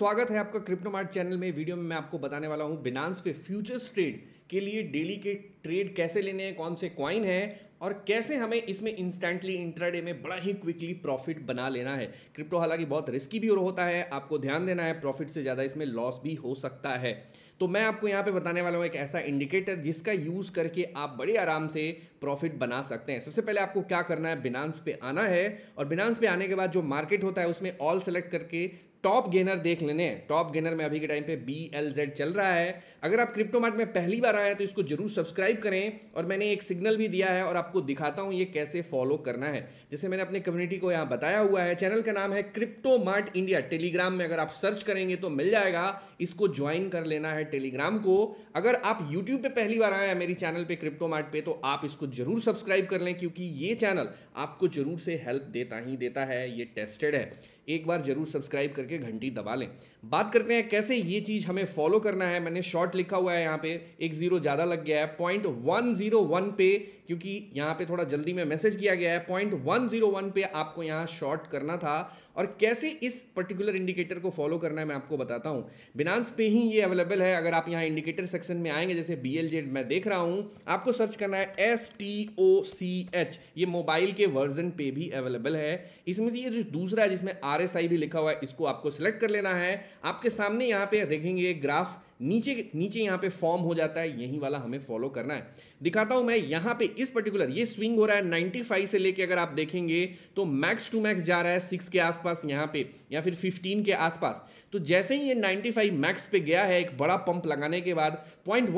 स्वागत है आपका क्रिप्टो मार्ट चैनल में वीडियो में मैं आपको बताने वाला हूं बिनांस पे फ्यूचर्स ट्रेड के लिए डेली के ट्रेड कैसे लेने हैं कौन से क्वाइन है और कैसे हमें इसमें इंस्टेंटली इंट्राडे में बड़ा ही क्विकली प्रॉफिट बना लेना है क्रिप्टो हालांकि बहुत रिस्की भी होता है आपको ध्यान देना है प्रॉफिट से ज़्यादा इसमें लॉस भी हो सकता है तो मैं आपको यहाँ पे बताने वाला हूँ एक ऐसा इंडिकेटर जिसका यूज़ करके आप बड़े आराम से प्रॉफिट बना सकते हैं सबसे पहले आपको क्या करना है बिनांस पे आना है और बिनांस पे आने के बाद जो मार्केट होता है उसमें ऑल सेलेक्ट करके टॉप गेनर देख लेने टॉप गेनर में अभी के टाइम पे बी एल जेड चल रहा है अगर आप क्रिप्टो मार्ट में पहली बार आए तो इसको जरूर सब्सक्राइब करें और मैंने एक सिग्नल भी दिया है और आपको दिखाता हूँ ये कैसे फॉलो करना है जैसे मैंने अपने कम्युनिटी को यहाँ बताया हुआ है चैनल का नाम है क्रिप्टो मार्ट इंडिया टेलीग्राम में अगर आप सर्च करेंगे तो मिल जाएगा इसको ज्वाइन कर लेना है टेलीग्राम को अगर आप यूट्यूब पर पहली बार आए हैं मेरी चैनल पर क्रिप्टो मार्ट पर तो आप इसको जरूर सब्सक्राइब कर लें क्योंकि ये चैनल आपको जरूर से हेल्प देता ही देता है ये टेस्टेड है एक बार जरूर सब्सक्राइब करके घंटी दबा लें बात करते हैं कैसे ये चीज़ हमें फॉलो करना है मैंने शॉर्ट लिखा हुआ है यहाँ पे एक ज़ीरो ज़्यादा लग गया है पॉइंट वन जीरो वन पे क्योंकि यहाँ पे थोड़ा जल्दी में मैसेज किया गया है पॉइंट वन जीरो वन पे आपको यहाँ शॉर्ट करना था और कैसे इस पर्टिकुलर इंडिकेटर को फॉलो करना है मैं आपको बताता हूँ बिनांस पे ही ये अवेलेबल है अगर आप यहाँ इंडिकेटर सेक्शन में आएंगे जैसे बी एल जेड मैं देख रहा हूँ आपको सर्च करना है S T O C H ये मोबाइल के वर्जन पे भी अवेलेबल है इसमें से ये जो दूसरा है जिसमें आर एस आई भी लिखा हुआ है इसको आपको सेलेक्ट कर लेना है आपके सामने यहाँ पे देखेंगे ग्राफ नीचे नीचे यहाँ पे फॉर्म हो जाता है यहीं वाला हमें फॉलो करना है दिखाता हूँ मैं यहाँ पे इस पर्टिकुलर ये स्विंग हो रहा है 95 से लेके अगर आप देखेंगे तो मैक्स टू मैक्स जा रहा है सिक्स के आसपास यहाँ पे या फिर 15 के आसपास तो जैसे ही ये 95 मैक्स पे गया है एक बड़ा पंप लगाने के बाद पॉइंट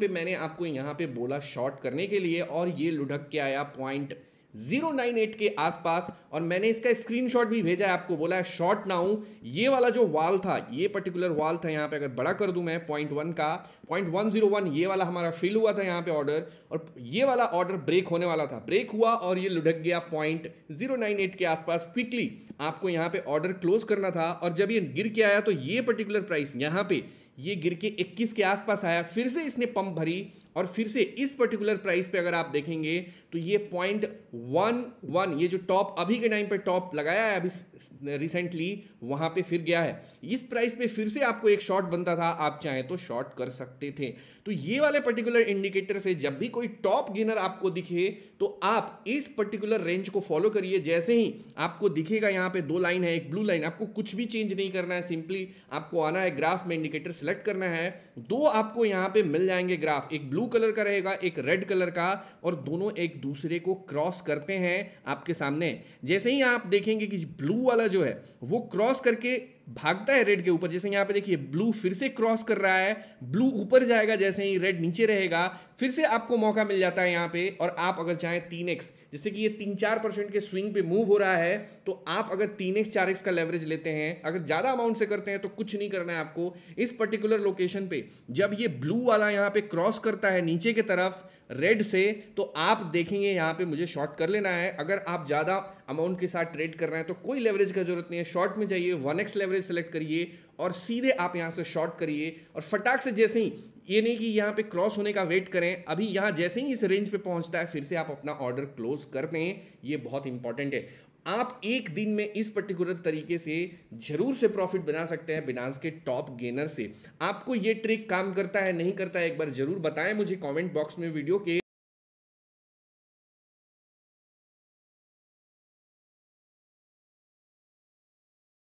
पे मैंने आपको यहाँ पे बोला शॉर्ट करने के लिए और ये लुढ़क के आया पॉइंट जीरो नाइन एट के आसपास और मैंने इसका स्क्रीनशॉट भी भेजा है आपको बोला है शॉर्ट ना हूँ ये वाला जो वाल था ये पर्टिकुलर वाल था यहाँ पे अगर बड़ा कर दूं मैं पॉइंट वन का पॉइंट वन जीरो वन ये वाला हमारा फिल हुआ था यहाँ पे ऑर्डर और ये वाला ऑर्डर ब्रेक होने वाला था ब्रेक हुआ और ये लुढ़क गया पॉइंट जीरो नाइन एट के आसपास क्विकली आपको यहाँ पे ऑर्डर क्लोज करना था और जब ये गिर के आया तो ये पर्टिकुलर प्राइस यहाँ पे ये गिर के 21 के आसपास आया फिर से इसने पंप भरी और फिर से इस पर्टिकुलर प्राइस पे अगर आप देखेंगे तो ये पॉइंट वन वन ये जो टॉप अभी के टाइम पे टॉप लगाया है अभी रिसेंटली वहां पे फिर गया है इस प्राइस पे फिर से आपको एक शॉर्ट बनता था आप चाहे तो शॉर्ट कर सकते थे तो ये वाले पर्टिकुलर इंडिकेटर से जब भी कोई टॉप गेनर आपको दिखे तो आप इस पर्टिकुलर रेंज को फॉलो करिए जैसे ही आपको दिखेगा यहाँ पे दो लाइन है एक ब्लू लाइन आपको कुछ भी चेंज नहीं करना है सिंपली आपको आना है ग्राफ में इंडिकेटर सेलेक्ट करना है दो आपको यहाँ पे मिल जाएंगे ग्राफ एक ब्लू ब्लू कलर का रहेगा एक रेड कलर का और दोनों एक दूसरे को क्रॉस करते हैं आपके सामने जैसे ही आप देखेंगे कि ब्लू वाला जो है वो क्रॉस करके भागता है रेड के ऊपर जैसे यहाँ पे देखिए ब्लू फिर से क्रॉस कर रहा है ब्लू ऊपर जाएगा जैसे ही रेड नीचे रहेगा फिर से आपको मौका मिल जाता है यहाँ पे और आप अगर चाहें तीन एक्स जैसे कि ये तीन चार परसेंट के स्विंग पे मूव हो रहा है तो आप अगर तीन एक्स चार एक्स का लेवरेज लेते हैं अगर ज़्यादा अमाउंट से करते हैं तो कुछ नहीं करना है आपको इस पर्टिकुलर लोकेशन पे जब ये ब्लू वाला यहाँ पे क्रॉस करता है नीचे की तरफ रेड से तो आप देखेंगे यहाँ पे मुझे शॉर्ट कर लेना है अगर आप ज़्यादा अमाउंट के साथ ट्रेड कर रहे हैं तो कोई लेवरेज का जरूरत नहीं है शॉर्ट में जाइए वन एक्स लेवरेज सेलेक्ट करिए और सीधे आप यहाँ से शॉर्ट करिए और फटाक से जैसे ही ये नहीं कि यहाँ पे क्रॉस होने का वेट करें अभी यहाँ जैसे ही इस रेंज पे पहुँचता है फिर से आप अपना ऑर्डर क्लोज कर दें ये बहुत इंपॉर्टेंट है आप एक दिन में इस पर्टिकुलर तरीके से जरूर से प्रॉफिट बना सकते हैं बिनांस के टॉप गेनर से आपको ये ट्रिक काम करता है नहीं करता है एक बार जरूर बताएं मुझे कमेंट बॉक्स में वीडियो के